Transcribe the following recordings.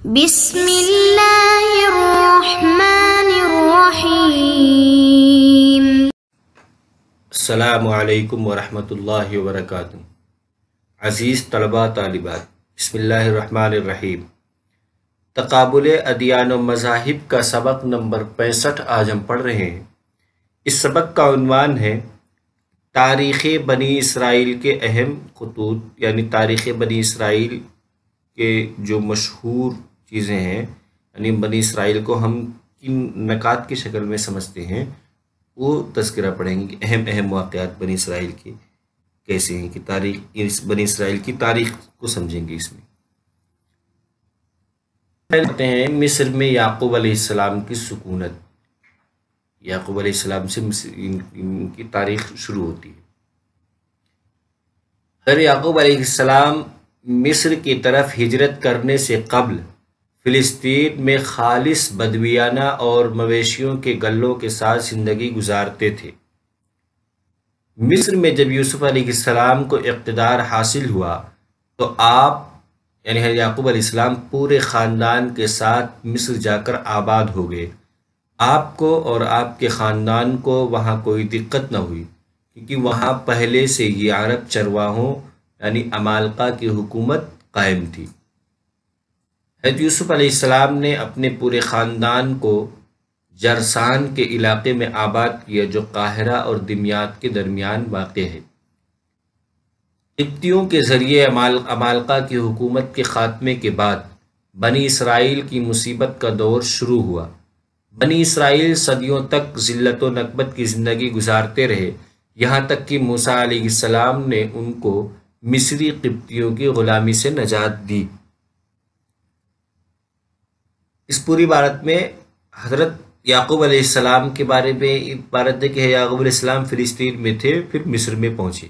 बिस्मिल्लाहिर्रहमानिर्रहीम अस्सलाम वरक अज़ीज़ तलबा तालिबात बिस्मिल्लाहिर्रहमानिर्रहीम तकबुल अदियान मज़ाहिब का सबक नंबर पैंसठ आज हम पढ़ रहे हैं इस सबक का उनवान है तारीख़ बनी इसराइल के अहम खतूत यानी तारीख़ बनी इसराइल के जो मशहूर चीज़ें हैं यानी बनी इसराइल को हम किन नकात की शक्ल में समझते हैं वो तस्करा पढ़ेंगे कि अहम अहम वाक़ात बनी इसराइल के कैसे हैं कि तारीख इस बनी इसराइल की तारीख को समझेंगे इसमें कहते हैं मिस्र में याकूब अलैहिस्सलाम की सुकूनत याकूब अलैहिस्सलाम से इनकी तारीख शुरू होती है हर याकूब अलैहिस्सलाम मिस्र की तरफ हिजरत करने से कबल फिलिस्तीन में खालिश बदवियाना और मवेशियों के गलों के साथ ज़िंदगी गुजारते थे मिस्र में जब यूसुफ अलीसम को इकतदार हासिल हुआ तो आप यानी हर याकूब अलीस्म पूरे ख़ानदान के साथ मिस्र जाकर आबाद हो गए आपको और आपके ख़ानदान को वहाँ कोई दिक्कत न हुई क्योंकि वहाँ पहले से ही अरब चरवाहों यानी अमालका की हुकूमत कायम थी हजरत यूसुफ़ अलैहिस्सलाम ने अपने पूरे ख़ानदान को जरसान के इलाके में आबाद किया जो काहरा और दिमियात के दरमियान वाक़ है तिब्तियों के ज़रिए अमाल अमालका की हुकूमत के ख़ात्मे के बाद बनी इसराइल की मुसीबत का दौर शुरू हुआ बनी इसराइल सदियों तक ज़िल्लत नकबत की ज़िंदगी गुजारते रहे यहाँ तक कि मूसा सलाम ने उनको मिस्री किब्तियों की ग़ुलामी से नजात दी इस पूरी भारत में हजरत याकूब अलैहिस्सलाम के बारे में भारत ने कहा याकूब अलैहिस्सलाम फ़िलिस्तीन में थे फिर मिस्र में पहुँचे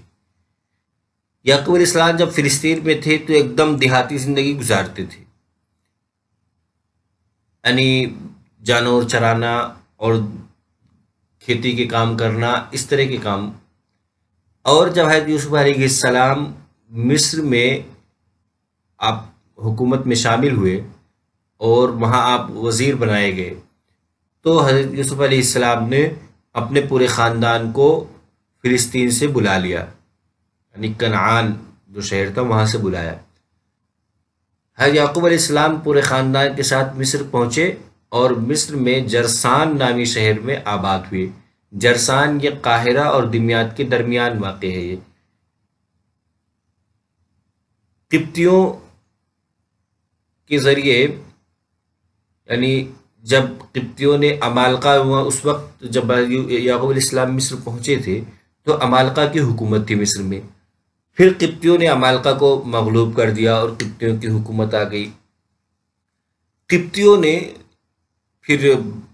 याकूब अलैहिस्सलाम जब फ़िलिस्तीन में थे तो एकदम देहाती ज़िंदगी गुजारते थे यानी जानवर चराना और खेती के काम करना इस तरह के काम और जब है यूसुफ सलाम मिस्र में आप हुकूमत में शामिल हुए और वहाँ आप वज़ीर बनाए गए तो हजरत यूसुफ़ अलैहिस्सलाम ने अपने पूरे ख़ानदान को फ़िलिस्तीन से बुला लिया यानी कनान जो शहर था वहाँ से बुलाया हजरत याकूब अलैहिस्सलाम पूरे ख़ानदान के साथ मिस्र पहुँचे और मिस्र में जरसान नामी शहर में आबाद हुए जरसान ये काहिरा और दिमियात के दरमियान वाक़ है ये किप्तियों के ज़रिए यानी जब किप्तियों ने अमालका हुआ उस वक्त जब याकूब इस्लाम मिस्र पहुंचे थे तो अमालका की हुकूमत थी मिस्र में फिर किप्तियों ने अमालका को मगलूब कर दिया और किप्तियों की हुकूमत आ गई किप्तियों ने फिर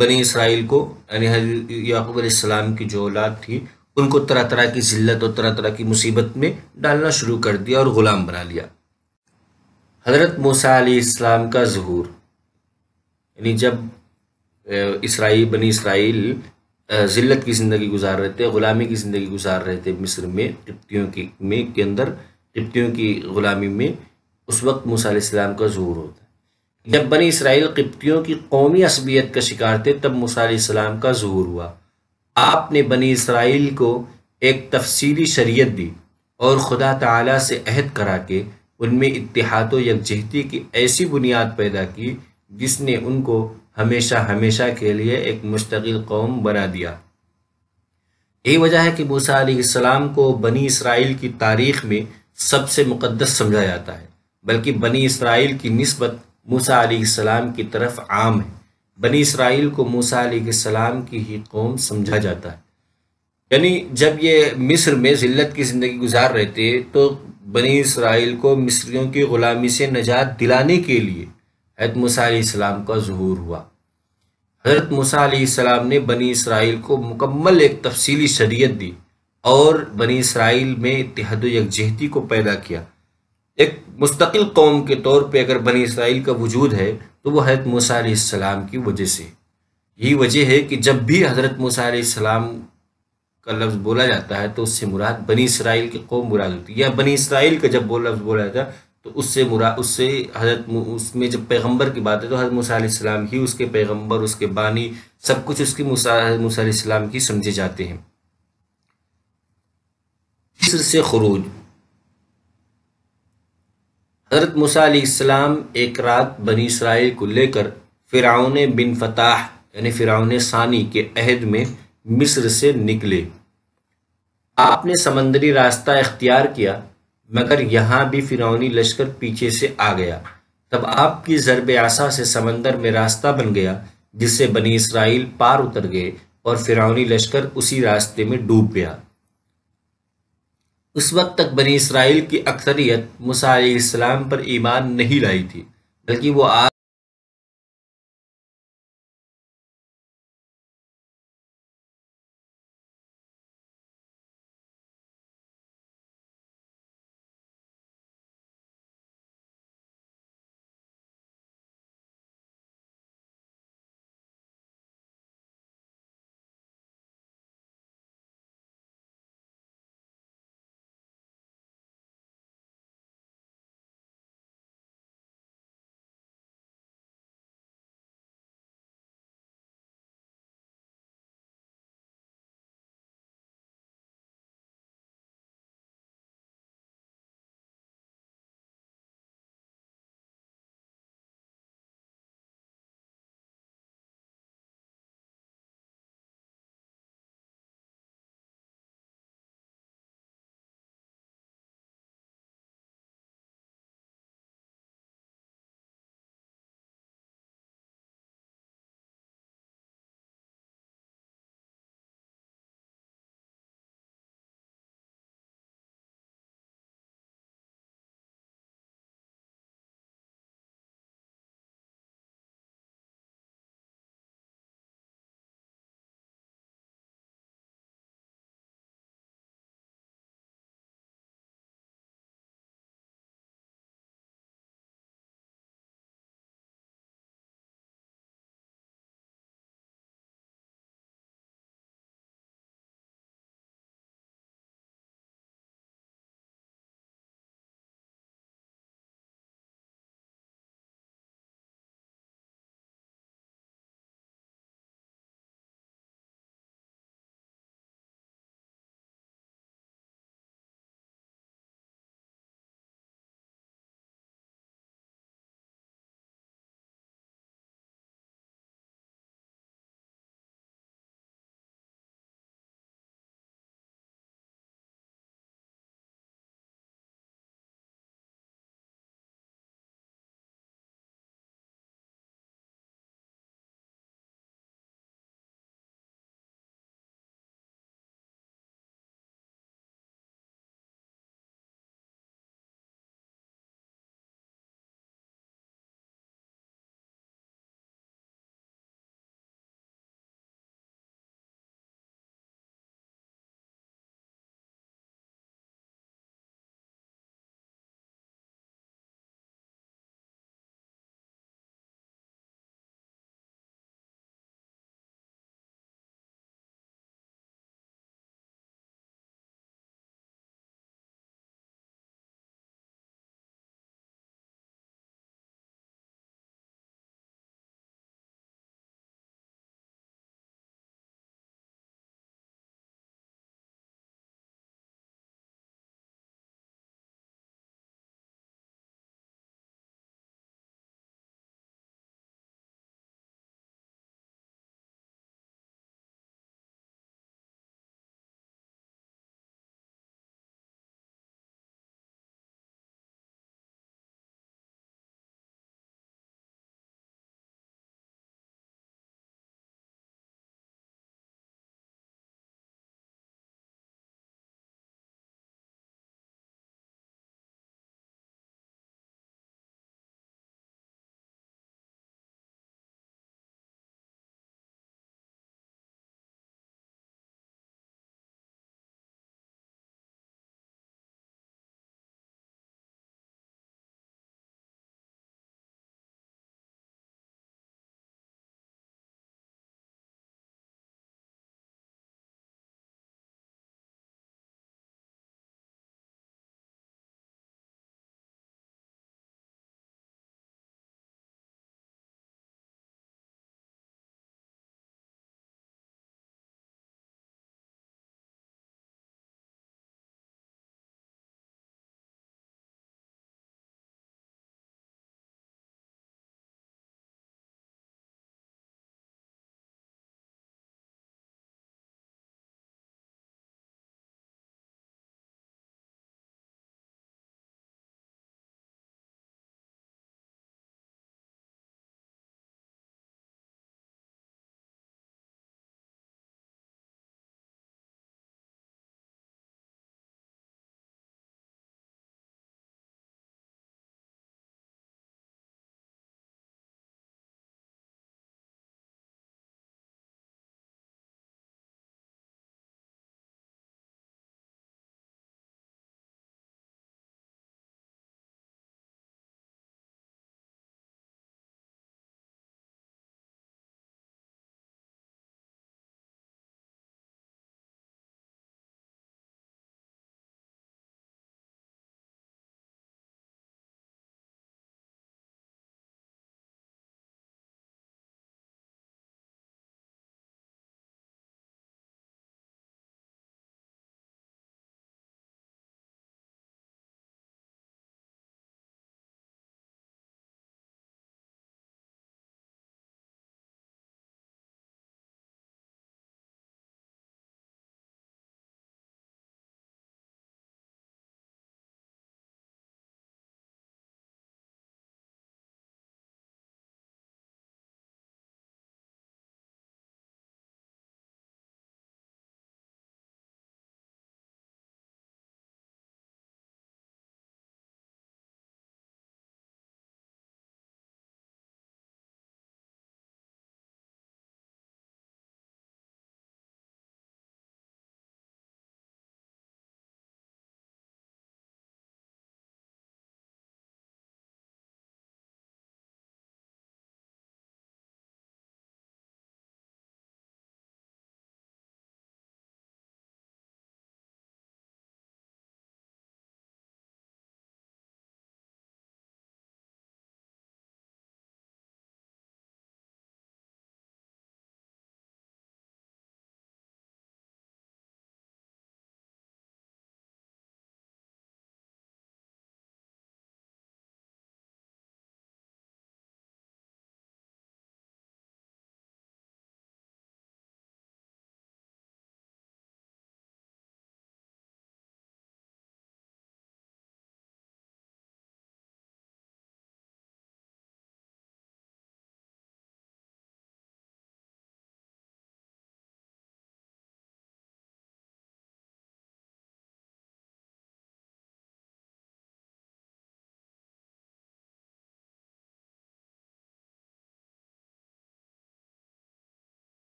बनी इसराइल को यानी याकूब इस्लाम की जो औलाद थी उनको तरह तरह की जिल्लत और तरह तरह की मुसीबत में डालना शुरू कर दिया और ग़ुलाम बना लिया हज़रत मूसा इस्लाम का जहूर यानी जब इसराइल बनी इसराइल ज़िल्लत की ज़िंदगी गुजार रहे थे ग़ुलामी की ज़िंदगी गुजार रहे थे मिस्र में तिप्तियों की में के अंदर तिप्तियों की ग़ुलामी में उस वक्त मूसम का ज़हूर होता है जब बनी इसराइल किप्तियों की कौमी असबियत का शिकार थे तब मूसम का ज़हूर हुआ आपने बनी इसराइल को एक तफसीली शरीयत दी और ख़ुदा ताला से अहद करा के उनमें इतिहाद यकजहती की ऐसी बुनियाद पैदा की जिसने उनको हमेशा हमेशा के लिए एक मुस्तकिल कौम बना दिया यही वजह है कि मूसा सलाम को बनी इसराइल की तारीख में सबसे मुकद्दस समझा जाता है बल्कि बनी इसराइल की नस्बत मूसा सलाम की तरफ आम है बनी इसराइल को मूसा सलाम की ही कौम समझा जाता है यानी जब ये मिस्र में ज़िल्लत की ज़िंदगी गुजार रहे थे तो बनी इसराइल को मिस्रियों की ग़ुलामी से नजात दिलाने के लिए हजरत मूसा का जहूर हुआ हजरत मूसा ने बनी इसराइल को मुकम्मल एक तफसीली शरीयत दी और बनी इसराइल में इतिहाद यकजहती को पैदा किया एक मुस्तकिल कौम के तौर पे अगर बनी इसराइल का वजूद है तो वह हजरत मूसा की वजह से यही वजह है कि जब भी हजरत मूसा का लफ्ज़ बोला जाता है तो उससे मुराद बनी इसराइल की कौम मुराद होती है या बनी इसराइल का जब वो लफ्ज़ बोला जाता है तो उससे मुरा उससे हजरत उसमें जब पैगंबर की बात है तो हजरत मूसा ही उसके पैगंबर उसके बानी सब कुछ उसकी मूसा की समझे जाते हैं से खरूज हजरत मूसा एक रात बनी इसराइल को लेकर फिराउन बिन फताह यानी फिराउन सानी के अहद में मिस्र से निकले आपने समंदरी रास्ता इख्तियार किया मगर यहाँ भी फिरौनी लश्कर पीछे से आ गया तब आपकी ज़रब आशा से समंदर में रास्ता बन गया जिससे बनी इसराइल पार उतर गए और फिरौनी लश्कर उसी रास्ते में डूब गया उस वक्त तक बनी इसराइल की अक्सरियत मूसा इस्लाम पर ईमान नहीं लाई थी बल्कि वो आज